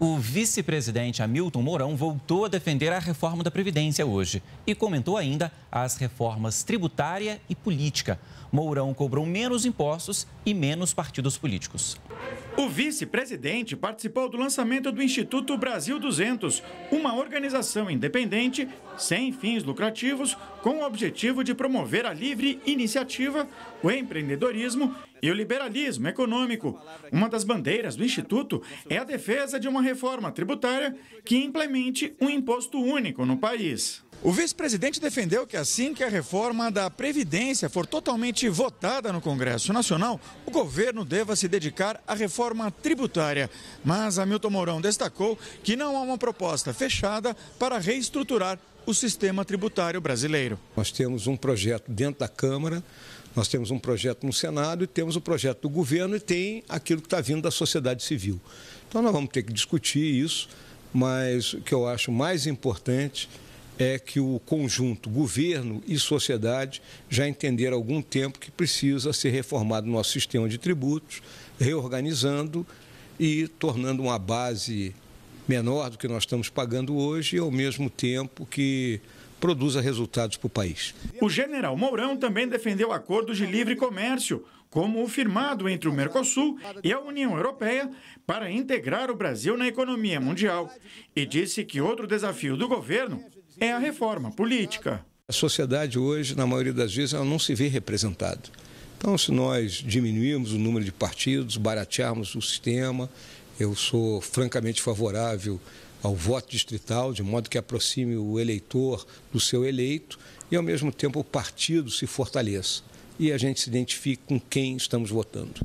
O vice-presidente Hamilton Mourão voltou a defender a reforma da Previdência hoje e comentou ainda as reformas tributária e política. Mourão cobrou menos impostos e menos partidos políticos. O vice-presidente participou do lançamento do Instituto Brasil 200, uma organização independente, sem fins lucrativos, com o objetivo de promover a livre iniciativa, o empreendedorismo e o liberalismo econômico. Uma das bandeiras do Instituto é a defesa de uma reforma tributária que implemente um imposto único no país. O vice-presidente defendeu que assim que a reforma da Previdência for totalmente votada no Congresso Nacional, o governo deva se dedicar à reforma tributária. Mas Hamilton Mourão destacou que não há uma proposta fechada para reestruturar o sistema tributário brasileiro. Nós temos um projeto dentro da Câmara, nós temos um projeto no Senado e temos o um projeto do governo e tem aquilo que está vindo da sociedade civil. Então nós vamos ter que discutir isso, mas o que eu acho mais importante é que o conjunto governo e sociedade já entenderam há algum tempo que precisa ser reformado o nosso sistema de tributos, reorganizando e tornando uma base menor do que nós estamos pagando hoje e, ao mesmo tempo, que produza resultados para o país. O general Mourão também defendeu acordos de livre comércio, como o firmado entre o Mercosul e a União Europeia para integrar o Brasil na economia mundial. E disse que outro desafio do governo é a reforma política. A sociedade hoje, na maioria das vezes, ela não se vê representada. Então, se nós diminuirmos o número de partidos, baratearmos o sistema, eu sou francamente favorável ao voto distrital, de modo que aproxime o eleitor do seu eleito e, ao mesmo tempo, o partido se fortaleça e a gente se identifique com quem estamos votando.